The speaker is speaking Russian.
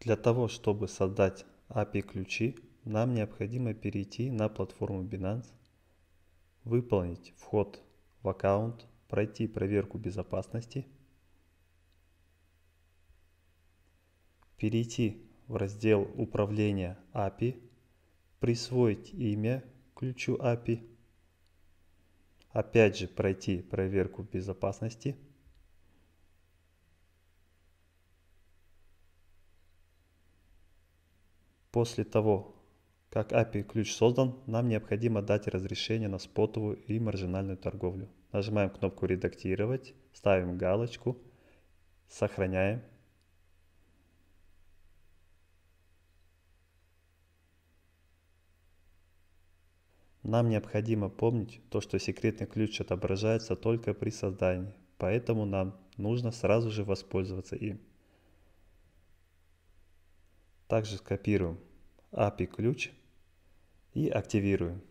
Для того, чтобы создать API ключи, нам необходимо перейти на платформу Binance, выполнить вход в аккаунт, пройти проверку безопасности, перейти в раздел управления API, присвоить имя ключу API, опять же пройти проверку безопасности – После того, как API ключ создан, нам необходимо дать разрешение на спотовую и маржинальную торговлю. Нажимаем кнопку «Редактировать», ставим галочку, сохраняем. Нам необходимо помнить то, что секретный ключ отображается только при создании, поэтому нам нужно сразу же воспользоваться им. Также скопируем API ключ и активируем.